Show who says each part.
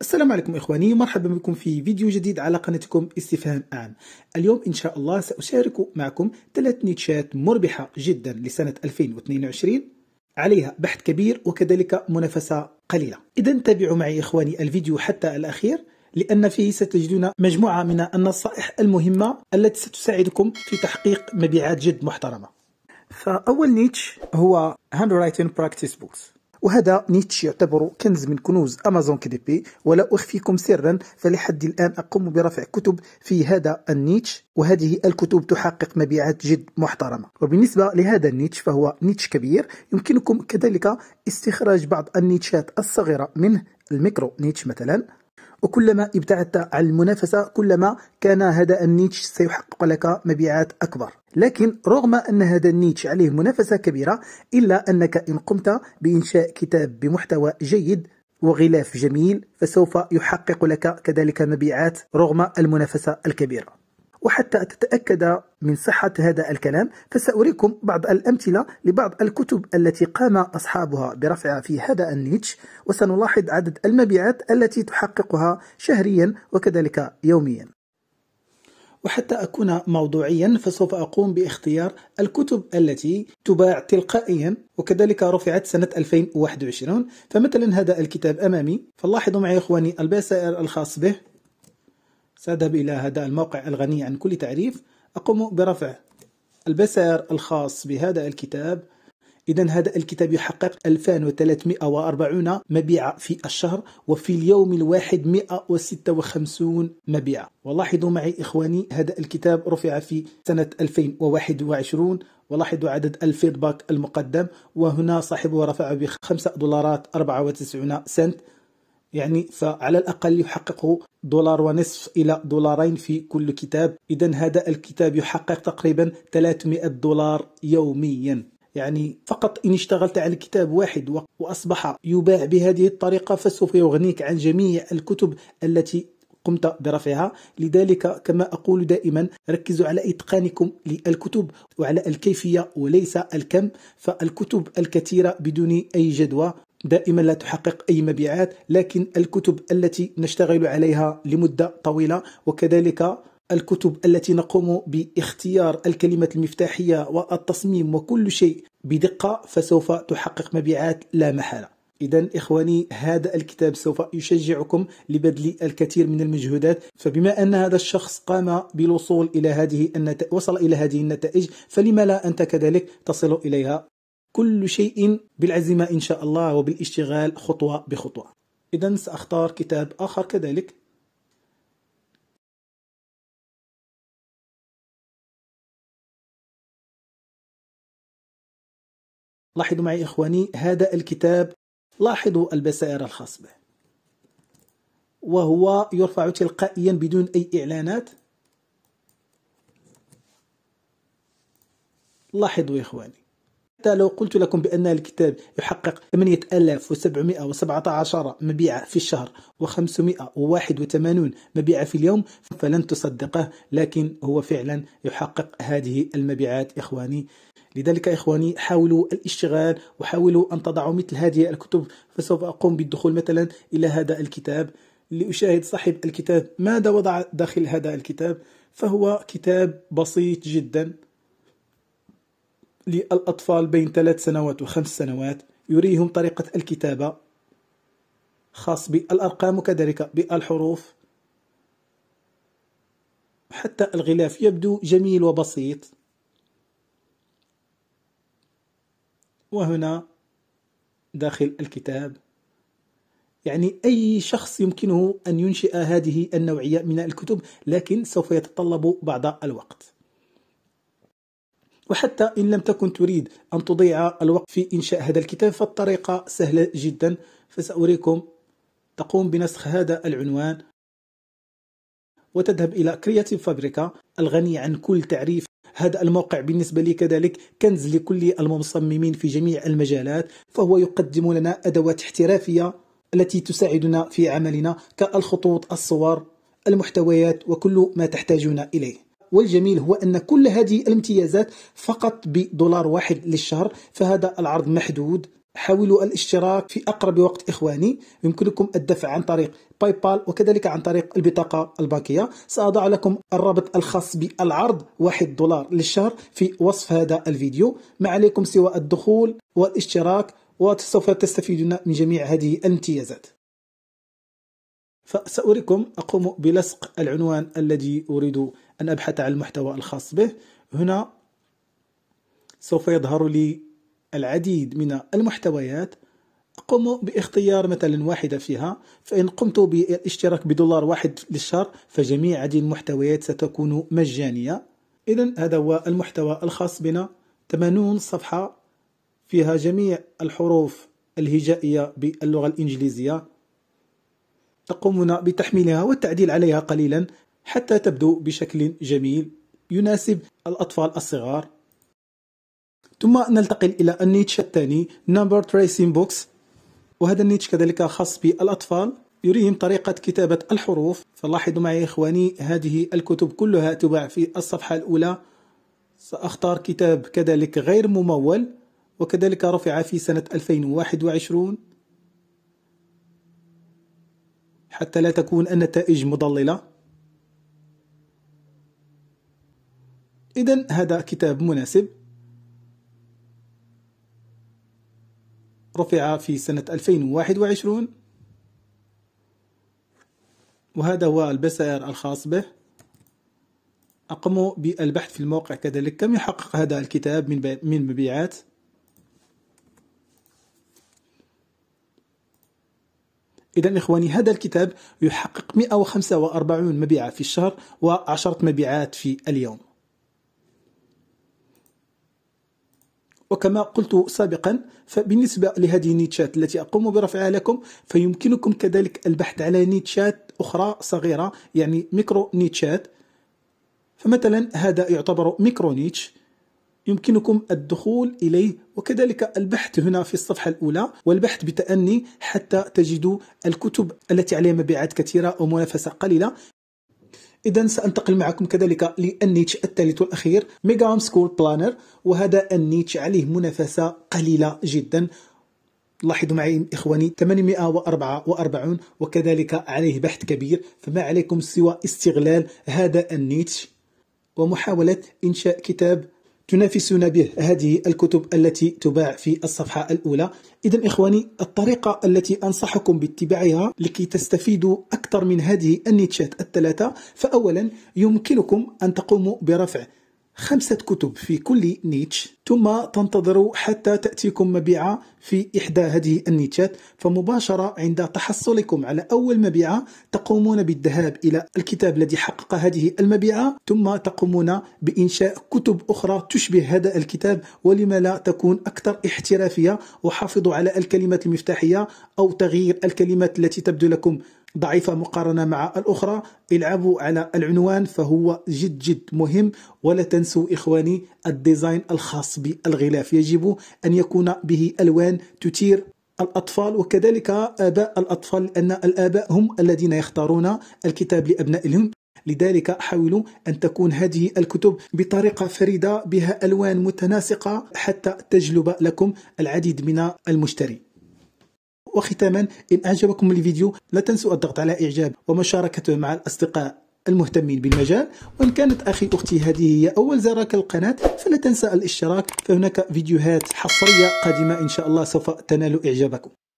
Speaker 1: السلام عليكم إخواني مرحبا بكم في فيديو جديد على قناتكم استفهام عام اليوم إن شاء الله سأشارك معكم ثلاث نيتشات مربحة جدا لسنة 2022 عليها بحث كبير وكذلك منافسة قليلة إذا تابعوا معي إخواني الفيديو حتى الأخير لأن فيه ستجدون مجموعة من النصائح المهمة التي ستساعدكم في تحقيق مبيعات جد محترمة فأول نيتش هو Handwriting Practice Books وهذا نيتش يعتبر كنز من كنوز أمازون كديبي ولا أخفيكم سرا فلحد الآن أقوم برفع كتب في هذا النيتش وهذه الكتب تحقق مبيعات جد محترمة وبالنسبة لهذا النيتش فهو نيتش كبير يمكنكم كذلك استخراج بعض النيتشات الصغيرة منه الميكرو نيتش مثلا وكلما ابتعدت عن المنافسة كلما كان هذا النيتش سيحقق لك مبيعات أكبر لكن رغم أن هذا النيتش عليه منافسة كبيرة إلا أنك إن قمت بإنشاء كتاب بمحتوى جيد وغلاف جميل فسوف يحقق لك كذلك مبيعات رغم المنافسة الكبيرة وحتى تتأكد من صحة هذا الكلام فسأريكم بعض الأمثلة لبعض الكتب التي قام أصحابها برفعها في هذا النيتش وسنلاحظ عدد المبيعات التي تحققها شهريا وكذلك يوميا وحتى أكون موضوعيا فسوف أقوم باختيار الكتب التي تباع تلقائيا وكذلك رفعت سنة 2021 فمثلا هذا الكتاب أمامي فلاحظوا معي إخواني البي الخاص به سأذهب إلى هذا الموقع الغني عن كل تعريف أقوم برفع البسار الخاص بهذا الكتاب إذا هذا الكتاب يحقق 2340 مبيعة في الشهر وفي اليوم الواحد 156 مبيعة ولاحظوا معي إخواني هذا الكتاب رفع في سنة 2021 ولاحظوا عدد الفيدباك المقدم وهنا صاحبه رفع ب 5 دولارات 94 سنت يعني فعلى الأقل يحقق دولار ونصف إلى دولارين في كل كتاب إذا هذا الكتاب يحقق تقريبا 300 دولار يوميا يعني فقط إن اشتغلت على كتاب واحد وأصبح يباع بهذه الطريقة فسوف يغنيك عن جميع الكتب التي قمت برفعها لذلك كما أقول دائما ركزوا على إتقانكم للكتب وعلى الكيفية وليس الكم فالكتب الكثيرة بدون أي جدوى دائما لا تحقق أي مبيعات لكن الكتب التي نشتغل عليها لمدة طويلة وكذلك الكتب التي نقوم باختيار الكلمات المفتاحية والتصميم وكل شيء بدقة فسوف تحقق مبيعات لا محالة إذا إخواني هذا الكتاب سوف يشجعكم لبذل الكثير من المجهودات فبما أن هذا الشخص قام بالوصول إلى هذه النتائج وصل إلى هذه النتائج فلما لا أنت كذلك تصل إليها كل شيء بالعزيمة إن شاء الله وبالاشتغال خطوة بخطوة إذا سأختار كتاب آخر كذلك لاحظوا معي إخواني هذا الكتاب لاحظوا البسائر الخاص به وهو يرفع تلقائيا بدون أي إعلانات لاحظوا إخواني حتى لو قلت لكم بأن الكتاب يحقق 8717 مبيعة في الشهر و581 مبيعة في اليوم فلن تصدقه لكن هو فعلا يحقق هذه المبيعات إخواني لذلك إخواني حاولوا الاشتغال وحاولوا أن تضعوا مثل هذه الكتب فسوف أقوم بالدخول مثلا إلى هذا الكتاب لأشاهد صاحب الكتاب ماذا وضع داخل هذا الكتاب فهو كتاب بسيط جدا للأطفال بين ثلاث سنوات وخمس سنوات يريهم طريقة الكتابة خاص بالأرقام وكذلك بالحروف حتى الغلاف يبدو جميل وبسيط وهنا داخل الكتاب يعني أي شخص يمكنه أن ينشئ هذه النوعية من الكتب لكن سوف يتطلب بعض الوقت وحتى إن لم تكن تريد أن تضيع الوقت في إنشاء هذا الكتاب فالطريقة سهلة جدا فسأريكم تقوم بنسخ هذا العنوان وتذهب إلى كرياتيف فابريكا الغني عن كل تعريف هذا الموقع بالنسبة لي كذلك كنز لكل المصممين في جميع المجالات فهو يقدم لنا أدوات احترافية التي تساعدنا في عملنا كالخطوط الصور المحتويات وكل ما تحتاجون إليه والجميل هو أن كل هذه الامتيازات فقط بدولار واحد للشهر فهذا العرض محدود حاولوا الاشتراك في أقرب وقت إخواني يمكنكم الدفع عن طريق باي بال وكذلك عن طريق البطاقة الباقيه سأضع لكم الرابط الخاص بالعرض واحد دولار للشهر في وصف هذا الفيديو ما عليكم سوى الدخول والاشتراك وسوف تستفيدون من جميع هذه الامتيازات فسأريكم أقوم بلصق العنوان الذي أريد أن أبحث عن المحتوى الخاص به هنا سوف يظهر لي العديد من المحتويات أقوم باختيار مثلا واحدة فيها فإن قمت بالاشتراك بدولار واحد للشهر فجميع هذه المحتويات ستكون مجانية إذا هذا هو المحتوى الخاص بنا 80 صفحة فيها جميع الحروف الهجائية باللغة الإنجليزية تقومون بتحميلها والتعديل عليها قليلا حتى تبدو بشكل جميل يناسب الأطفال الصغار ثم ننتقل إلى النيتش الثاني نمبر تريسين بوكس وهذا النيتش كذلك خاص بالأطفال يريهم طريقة كتابة الحروف فلاحظوا معي إخواني هذه الكتب كلها تباع في الصفحة الأولى سأختار كتاب كذلك غير ممول وكذلك رفع في سنة 2021 حتى لا تكون النتائج مضللة إذا هذا كتاب مناسب رفع في سنة 2021 وهذا هو البسائر الخاص به أقوم بالبحث في الموقع كذلك كم يحقق هذا الكتاب من, من مبيعات إذا إخواني هذا الكتاب يحقق 145 مبيعة في الشهر و10 مبيعات في اليوم وكما قلت سابقا فبالنسبة لهذه النيتشات التي أقوم برفعها لكم فيمكنكم كذلك البحث على نيتشات أخرى صغيرة يعني ميكرو نيتشات فمثلا هذا يعتبر ميكرو نيتش يمكنكم الدخول إليه وكذلك البحث هنا في الصفحة الأولى والبحث بتأني حتى تجدوا الكتب التي عليها مبيعات كثيرة ومنافسة قليلة إذا سأنتقل معكم كذلك للنيتش الثالث والأخير ميجا هوم سكول بلانر وهذا النيتش عليه منافسة قليلة جدا لاحظوا معي إخواني 844 وكذلك عليه بحث كبير فما عليكم سوى استغلال هذا النيتش ومحاولة إنشاء كتاب تنافسون به هذه الكتب التي تباع في الصفحة الأولى إذا إخواني الطريقة التي أنصحكم باتباعها لكي تستفيدوا أكثر من هذه النيتشات الثلاثة فأولا يمكنكم أن تقوموا برفع خمسة كتب في كل نيتش ثم تنتظروا حتى تأتيكم مبيعة في إحدى هذه النيتشات فمباشرة عند تحصلكم على أول مبيعة تقومون بالذهاب إلى الكتاب الذي حقق هذه المبيعة ثم تقومون بإنشاء كتب أخرى تشبه هذا الكتاب ولما لا تكون أكثر احترافية وحافظوا على الكلمات المفتاحية أو تغيير الكلمات التي تبدو لكم ضعيفة مقارنة مع الأخرى العبوا على العنوان فهو جد جد مهم ولا تنسوا إخواني الديزاين الخاص بالغلاف يجب أن يكون به ألوان تثير الأطفال وكذلك آباء الأطفال لأن الآباء هم الذين يختارون الكتاب لأبنائهم لذلك حاولوا أن تكون هذه الكتب بطريقة فريدة بها ألوان متناسقة حتى تجلب لكم العديد من المشتري وختاما إن أعجبكم الفيديو لا تنسوا الضغط على إعجاب ومشاركته مع الأصدقاء المهتمين بالمجال وإن كانت أخي أختي هذه هي أول زرارة القناة فلا تنسى الاشتراك فهناك فيديوهات حصرية قادمة إن شاء الله سوف تنال إعجابكم